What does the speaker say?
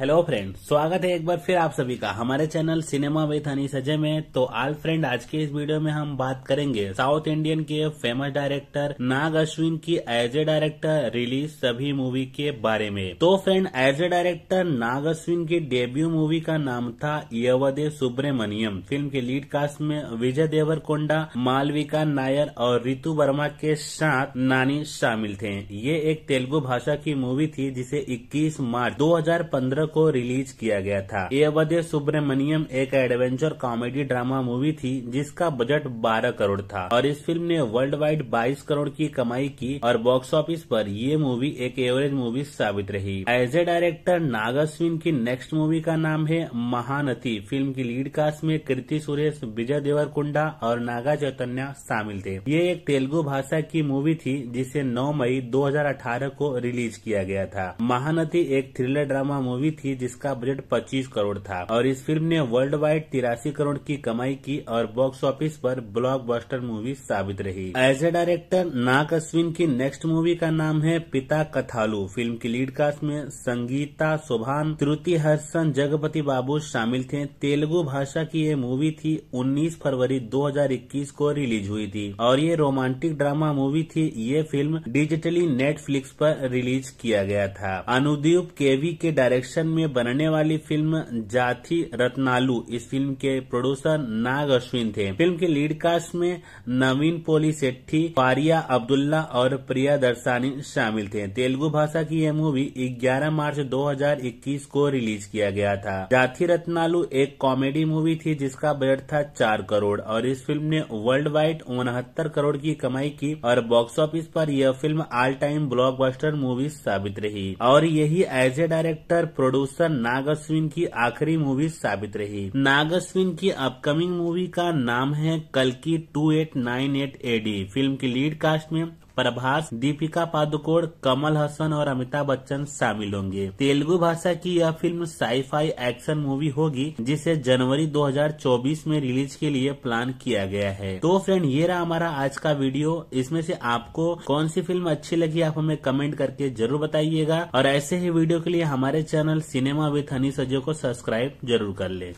hello friend स्वागत है एक बार फिर आप सभी का हमारे चैनल सिनेमा विथ हनी सजय में तो आल फ्रेंड आज के इस वीडियो में हम बात करेंगे साउथ इंडियन के फेमस डायरेक्टर नाग अश्विन की एज ए डायरेक्टर रिलीज सभी मूवी के बारे में तो friend as a director Nag Ashwin की डेब्यू मूवी का नाम था यवदे सुब्रमण्यम फिल्म के लीड कास्ट में विजय कोंडा मालविका नायर और रितु वर्मा के साथ नानी शामिल थे ये एक तेलुगु भाषा की मूवी थी जिसे इक्कीस मार्च दो को रिलीज किया गया था ये अवधे सुब्रमण्यम एक एडवेंचर कॉमेडी ड्रामा मूवी थी जिसका बजट 12 करोड़ था और इस फिल्म ने वर्ल्ड वाइड 22 करोड़ की कमाई की और बॉक्स ऑफिस पर ये मूवी एक एवरेज मूवी साबित रही एज ए डायरेक्टर नागास्विन की नेक्स्ट मूवी का नाम है महानती फिल्म की लीड कास्ट में कृति सुरेश विजय देवरकुंडा और नागा चैतन्य शामिल थे ये एक तेलुगु भाषा की मूवी थी जिसे 9 मई 2018 को रिलीज किया गया था महानती एक थ्रिलर ड्रामा मूवी थी जिसका बजट 25 करोड़ था और इस फिल्म ने वर्ल्ड वाइड तिरासी करोड़ की कमाई की और बॉक्स ऑफिस पर ब्लॉकबस्टर मूवी साबित रही as a director Nag Ashwin की नेक्स्ट मूवी का नाम है पिता कथालू फिल्म की लीड कास्ट में संगीता सोभान त्रुति हर्षन जगपति बाबू शामिल थे तेलुगु भाषा की ये मूवी थी उन्नीस फरवरी दो को रिलीज हुई थी और ये रोमांटिक ड्रामा मूवी थी ये फिल्म डिजिटली नेटफ्लिक्स पर रिलीज किया गया था अनुदीप केवी के डायरेक्शन एक्शन में बनने वाली फिल्म जाथी रत्नालू इस फिल्म के प्रोड्यूसर नाग अश्विन थे फिल्म के लीड कास्ट में नवीन पोली सेट्ठी फारिया अब्दुल्ला और प्रिया दर्शानी शामिल थे तेलुगु भाषा की यह मूवी 11 मार्च 2021 को रिलीज किया गया था जाथी रत्नालू एक कॉमेडी मूवी थी जिसका बजट था चार करोड़ और इस फिल्म ने वर्ल्ड वाइड उनहत्तर करोड़ की कमाई की और बॉक्स ऑफिस पर यह film all time blockbuster movie साबित रही और यही as a director produce producer Nag Ashwin की आखिरी मूवी साबित रही नागस्विन की अपकमिंग मूवी का नाम है कल की two eight nine eight AD फिल्म की लीड कास्ट में प्रभास दीपिका पादुकोण कमल हसन और अमिताभ बच्चन शामिल होंगे तेलुगु भाषा की यह फिल्म साईफाई एक्शन मूवी होगी जिसे जनवरी 2024 में रिलीज के लिए प्लान किया गया है तो फ्रेंड ये रहा हमारा आज का वीडियो इसमें से आपको कौन सी फिल्म अच्छी लगी आप हमें कमेंट करके जरूर बताइएगा और ऐसे ही वीडियो के लिए हमारे चैनल सिनेमा विथ हनी सजो को सब्सक्राइब जरूर कर ले